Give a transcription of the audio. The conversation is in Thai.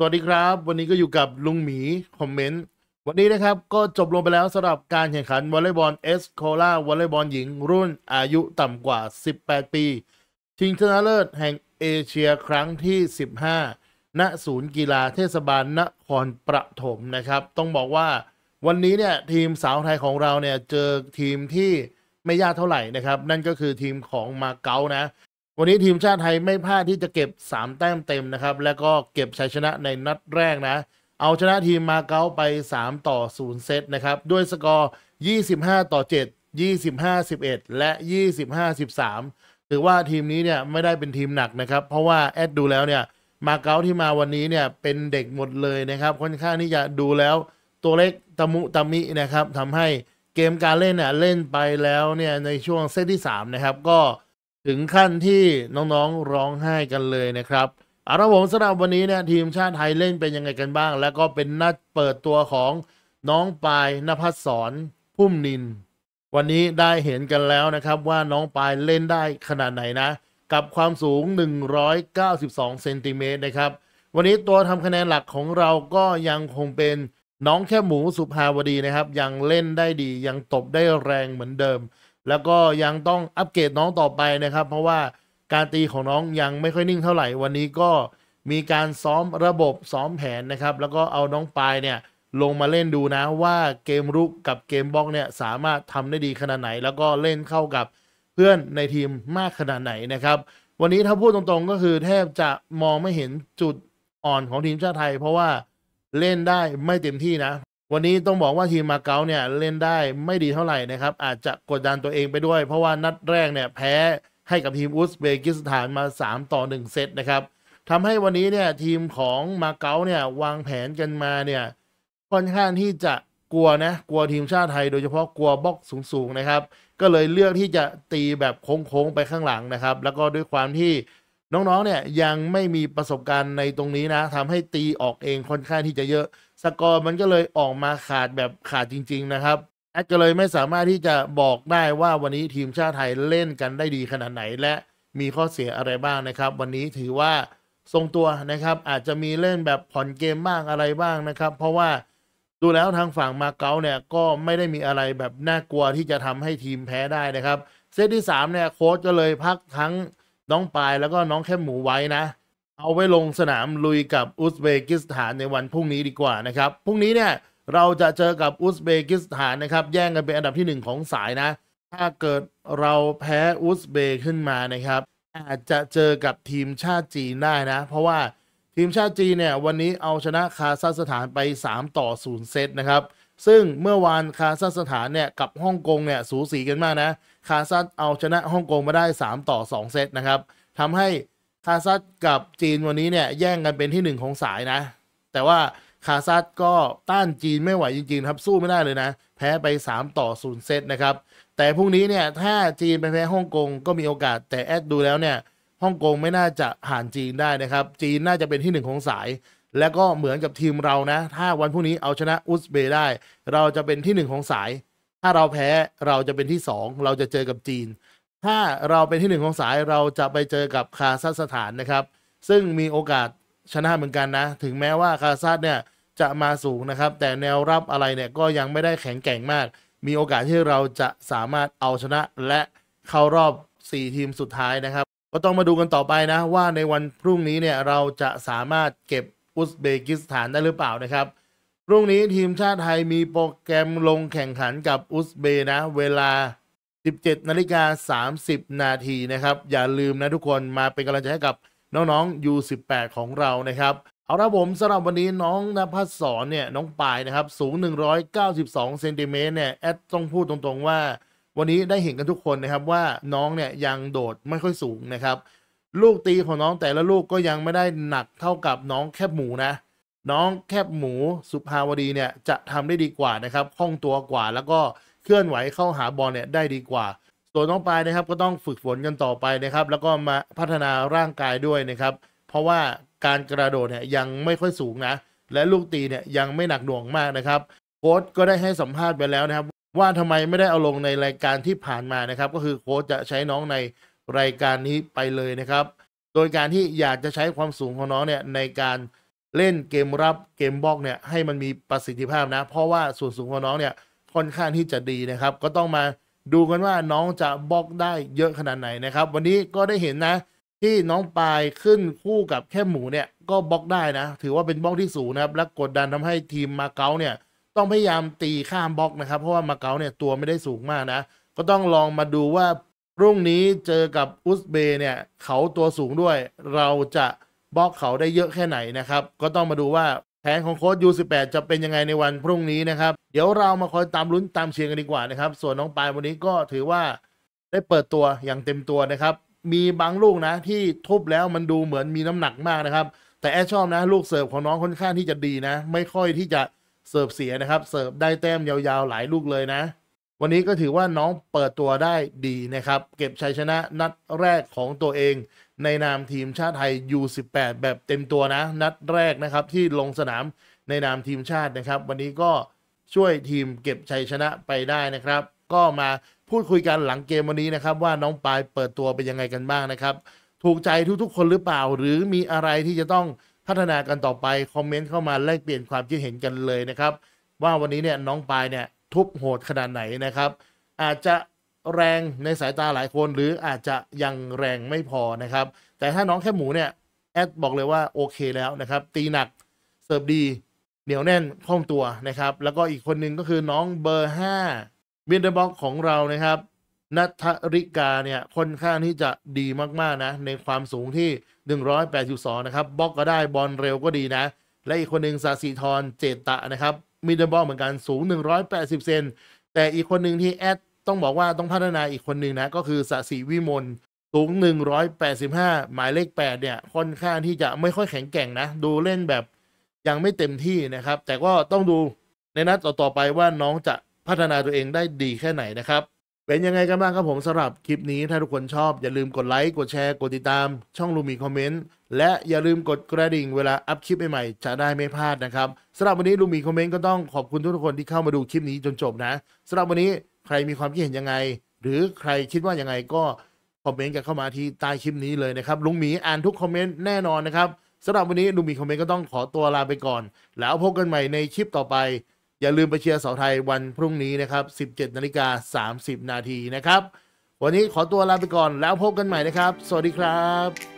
สวัสดีครับ วันนี้ก็อยู่กับลุงหมี คอมเมนต์ วันนี้นะครับ ก็จบลงไปแล้วสำหรับการแข่งขันวอลเลย์บอลเอสโคลาวอลเลย์บอลหญิงรุ่นอายุต่ำกว่า 18 ปีชิงชนะเลิศแห่งเอเชียครั้งที่ 15 ณศูนย์กีฬาเทศบาลนครประถมนะครับ ต้องบอกว่าวันนี้เนี่ย ทีมสาวไทยของเราเนี่ยเจอทีมที่ไม่ยากเท่าไหร่นะครับนั่นก็คือทีมของมาเก๊านะวันนี้ทีมชาติไทยไม่พลาดที่จะเก็บ 3 แต้มเต็มนะครับแล้วก็เก็บชัยชนะในนัดแรกนะเอาชนะทีมมาเก๊าไป 3 ต่อ0เซตนะครับด้วยสกอร์25ต่อ7 25 11และ 25 13ถือว่าทีมนี้เนี่ยไม่ได้เป็นทีมหนักนะครับเพราะว่าแอดดูแล้วเนี่ยมาเก๊าที่มาวันนี้เนี่ยเป็นเด็กหมดเลยนะครับค่อนข้างที่จะดูแล้วตัวเล็กตะมุตะมินะครับทำให้เกมการเล่นเนี่ยเล่นไปแล้วเนี่ยในช่วงเซตที่ 3 นะครับก็ถึงขั้นที่น้องๆร้องไห้กันเลยนะครับอาละผมสำหรับวันนี้เนี่ยทีมชาติไทยเล่นเป็นยังไงกันบ้าง แล้วก็เป็นนัดเปิดตัวของน้องปายนภัสสรพุ่มนินวันนี้ได้เห็นกันแล้วนะครับ ว่าน้องปายเล่นได้ขนาดไหนนะ กับความสูง 192 เซนติเมตรนะครับวันนี้ตัวทำคะแนนหลักของเราก็ยังคงเป็นน้องแค่หมูสุภาวดีนะครับยังเล่นได้ดียังตบได้แรงเหมือนเดิมแล้วก็ยังต้องอัปเกรดน้องต่อไปนะครับ เพราะว่าการตีของน้องยังไม่ค่อยนิ่งเท่าไหร่ วันนี้ก็ มีการซ้อมระบบ ซ้อมแผนนะครับ แล้วก็เอาน้องปลายเนี่ยลงมาเล่นดูนะว่าเกมรุกกับเกมบล็อกเนี่ยสามารถทำได้ดีขนาดไหน แล้วก็เล่นเข้ากับเพื่อนในทีมมากขนาดไหนนะครับ วันนี้ถ้าพูดตรงๆก็คือแทบจะมองไม่เห็นจุดอ่อนของทีมชาติไทย เพราะว่าเล่นได้ไม่เต็มที่นะวันนี้ต้องบอกว่าทีมมาเก๊าเนี่ยเล่นได้ไม่ดีเท่าไหร่นะครับ อาจจะกดดันตัวเองไปด้วย เพราะว่านัดแรกเนี่ยแพ้ให้กับทีม อุซเบกิสถานมา 3 ต่อ 1 เซตนะครับทำให้วันนี้เนี่ยทีมของมาเก๊าเนี่ยวางแผนกันมาเนี่ยค่อนข้างที่จะกลัวนะกลัวทีมชาติไทย โดยเฉพาะกลัวบล็อกสูง ๆนะครับ ก็เลยเลือกที่จะตีแบบโค้งๆไปข้างหลังนะครับ แล้วก็ด้วยความที่น้องๆ เนี่ยยังไม่มีประสบการณ์ในตรงนี้นะทำให้ตีออกเองค่อนข้างที่จะเยอะสกอร์มันก็เลยออกมาขาดแบบขาดจริงๆ นะครับแอดก็เลยไม่สามารถที่จะบอกได้ว่าวันนี้ทีมชาติไทยเล่นกันได้ดีขนาดไหน และมีข้อเสียอะไรบ้างนะครับ วันนี้ถือว่าทรงตัวนะครับอาจจะมีเล่นแบบผ่อนเกมบ้างอะไรบ้างนะครับ เพราะว่าดูแล้วทางฝั่งมาเก๊าเนี่ยก็ไม่ได้มีอะไรแบบน่ากลัวที่จะทำให้ทีมแพ้ได้นะครับเซตที่3เนี่ยโค้ชก็เลยพักทั้งน้องปายแล้วก็น้องแค่หมูไว้นะ เอาไว้ลงสนามลุยกับอุซเบกิสถานในวันพรุ่งนี้ดีกว่านะครับ พรุ่งนี้เนี่ยเราจะเจอกับอุซเบกิสถานนะครับ แย่งกันเป็นอันดับที่ 1 ของสายนะ ถ้าเกิดเราแพ้อุซเบกขึ้นมานะครับ อาจจะเจอกับทีมชาติจีนได้นะ เพราะว่าทีมชาติจีนเนี่ยวันนี้เอาชนะคาซัคสถานไป 3 ต่อ0เซตนะครับซึ่งเมื่อวานคาซัคสถานเนี่ยกับฮ่องกงเนี่ยสูสีกันมากนะคาซัคเอาชนะฮ่องกงมาได้ 3 ต่อ 2 เซตนะครับทำให้คาซัคกับจีนวันนี้เนี่ยแย่งกันเป็นที่ 1 ของสายนะแต่ว่าคาซัคก็ต้านจีนไม่ไหวจริงๆครับสู้ไม่ได้เลยนะแพ้ไป3ต่อ0เซตนะครับแต่พรุ่งนี้เนี่ยถ้าจีนไปแพ้ฮ่องกงก็มีโอกาส แต่แอดดูแล้วเนี่ยฮ่องกงไม่น่าจะห่านจีนได้นะครับจีนน่าจะเป็นที่1ของสายและก็เหมือนกับทีมเรานะถ้าวันพรุ่งนี้เอาชนะอุซเบย์ได้ เราจะเป็นที่หนึ่งของสาย ถ้าเราแพ้เราจะเป็นที่สองเราจะเจอกับจีน ถ้าเราเป็นที่หนึ่งของสายเราจะไปเจอกับคาซัคสถานนะครับ ซึ่งมีโอกาสชนะเหมือนกันนะ ถึงแม้ว่าคาซัคเนี่ยจะมาสูงนะครับ แต่แนวรับอะไรเนี่ยก็ยังไม่ได้แข็งแกร่งมาก มีโอกาสที่เราจะสามารถเอาชนะและเข้ารอบ 4 ทีมสุดท้ายนะครับก็ต้องมาดูกันต่อไปนะ ว่าในวันพรุ่งนี้เนี่ยเราจะสามารถเก็บอุซเบกิสถานได้หรือเปล่านะครับ พรุ่งนี้ทีมชาติไทยมีโปรแกรมลงแข่งขันกับอุซเบนะ เวลา 17 นาฬิกา 30 นาทีนะครับ อย่าลืมนะทุกคนมาเป็นกำลังใจให้กับน้องๆ U18 ของเรานะครับ เอาละผมสำหรับวันนี้น้องนภัสสอนเนี่ยน้องปายนะครับ สูง 192 เซนติเมตรเนี่ยแอดต้องพูดตรงๆว่าวันนี้ได้เห็นกันทุกคนนะครับว่าน้องเนี่ยยังโดดไม่ค่อยสูงนะครับลูกตีของน้องแต่ละลูกก็ยังไม่ได้หนักเท่ากับน้องแคบหมูนะน้องแคบหมูสุภาวดีเนี่ยจะทำได้ดีกว่านะครับคล่องตัวกว่าแล้วก็เคลื่อนไหวเข้าหาบอลเนี่ยได้ดีกว่า ส่วนน้องปลายนะครับก็ต้องฝึกฝนกันต่อไปนะครับ แล้วก็มาพัฒนาร่างกายด้วยนะครับ เพราะว่าการกระโดดเนี่ยยังไม่ค่อยสูงนะและลูกตีเนี่ยยังไม่หนักหน่วงมากนะครับ โค้ชก็ได้ให้สัมภาษณ์ไปแล้วนะครับ ว่าทำไมไม่ได้เอาลงในรายการที่ผ่านมานะครับก็คือโค้ชจะใช้น้องในรายการนี้ไปเลยนะครับ โดยการที่อยากจะใช้ความสูงของน้องเนี่ยในการเล่นเกมรับเกมบล็อกเนี่ยให้มันมีประสิทธิภาพนะ เพราะว่าส่วนสูงของน้องเนี่ยค่อนข้างที่จะดีนะครับ ก็ต้องมาดูกันว่าน้องจะบล็อกได้เยอะขนาดไหนนะครับ วันนี้ก็ได้เห็นนะที่น้องปลายขึ้นคู่กับแค่หมูเนี่ยก็บล็อกได้นะ ถือว่าเป็นบล็อกที่สูงนะครับ และกดดันทำให้ทีมมาเก๊าเนี่ยต้องพยายามตีข้ามบล็อกนะครับ เพราะว่ามาเก๊าเนี่ยตัวไม่ได้สูงมากนะ ก็ต้องลองมาดูว่ารุ่งนี้เจอกับอุซเบเนี่ยเขาตัวสูงด้วย เราจะบล็อกเขาได้เยอะแค่ไหนนะครับ ก็ต้องมาดูว่าแผนของโค้ชแ1 8จะเป็นยังไงในวันพรุ่งนี้นะครับ เดี๋ยวเรามาคอยตามลุ้นตามเชียร์กันดีกว่านะครับ ส่วนน้องปายวันนี้ก็ถือว่าได้เปิดตัวอย่างเต็มตัวนะครับ มีบางลูกนะ ที่ทุบแล้วมันดูเหมือนมีน้ำหนักมากนะครับ แต่แอชอบนะ ลูกเสิร์ฟของน้องค่อนข้างที่จะดีนะ ไม่ค่อยที่จะเสิร์ฟเสียนะครับ เสิร์ฟได้แต้มยาวๆ หลายลูกเลยนะวันนี้ก็ถือว่าน้องเปิดตัวได้ดีนะครับ เก็บชัยชนะนัดแรกของตัวเอง ในนามทีมชาติไทย U18 แบบเต็มตัวนะ นัดแรกนะครับที่ลงสนามในนามทีมชาตินะครับ วันนี้ก็ช่วยทีมเก็บชัยชนะไปได้นะครับ ก็มาพูดคุยกันหลังเกมวันนี้นะครับว่าน้องปายเปิดตัวเป็นยังไงกันบ้างนะครับ ถูกใจทุกๆ คนหรือเปล่า หรือมีอะไรที่จะต้องพัฒนากันต่อไปคอมเมนต์เข้ามาแลกเปลี่ยนความคิดเห็นกันเลยนะครับว่าวันนี้เนี่ยน้องปายเนี่ยทุบโหดขนาดไหนนะครับ อาจจะแรงในสายตาหลายคน หรืออาจจะยังแรงไม่พอนะครับ แต่ถ้าน้องแค่หมูเนี่ยแอดบอกเลยว่าโอเคแล้วนะครับ ตีหนักเสิร์ฟดีเหนียวแน่นคล่องตัวนะครับ แล้วก็อีกคนนึงก็คือน้องเบอร์5วินเดอร์บ็อกของเรานะครับนัทริกาเนี่ยค่อนข้างที่จะดีมากๆนะ ในความสูงที่ 182 นะครับบล็อกก็ได้บอลเร็วก็ดีนะและอีกคนหนึ่งสาสีทรเจตะนะครับมิดเดิลบอลเหมือนกันสูง 180เซนแต่อีกคนหนึ่งที่แอดต้องบอกว่าต้องพัฒนาอีกคนหนึ่งนะก็คือสาสีวิมลสูง 185 หมายเลข8เนี่ยค่อนข้างที่จะไม่ค่อยแข็งแกร่งนะดูเล่นแบบ ยังไม่เต็มที่นะครับแต่ก็ต้องดูในนัดต่อๆไปว่าน้องจะพัฒนาตัวเองได้ดีแค่ไหนนะครับเป็นยังไงกันบ้างครับผมสำหรับคลิปนี้ ถ้าทุกคนชอบอย่าลืมกดไลค์กดแชร์กดติดตาม ช่องลูมีคอมเมนต์และ อย่าลืมกดกระดิ่งเวลาอัพคลิปใหม่ๆจะได้ไม่พลาดนะครับสำหรับวันนี้ลุงมีคอมเมนต์ก็ต้องขอบคุณทุกคนที่เข้ามาดูคลิปนี้จนจบนะสำหรับวันนี้ใครมีความคิดเห็นยังไง หรือใครคิดว่ายังไง ก็คอมเมนต์กันเข้ามาที่ใต้คลิปนี้เลยนะครับลุงหมีอ่านทุกคอมเมนต์แน่นอนนะครับสำหรับวันนี้ลุงมีคอมเมนต์ก็ต้องขอตัวลาไปก่อน แล้วพบกันใหม่ในคลิปต่อไป อย่าลืมไปเชียร์เสาไทยวันพรุ่งนี้นะครับ 17 นาฬิกา 30 นาทีนะครับ วันนี้ขอตัวลาไปก่อนแล้วพบกันใหม่นะครับ สวัสดีครับ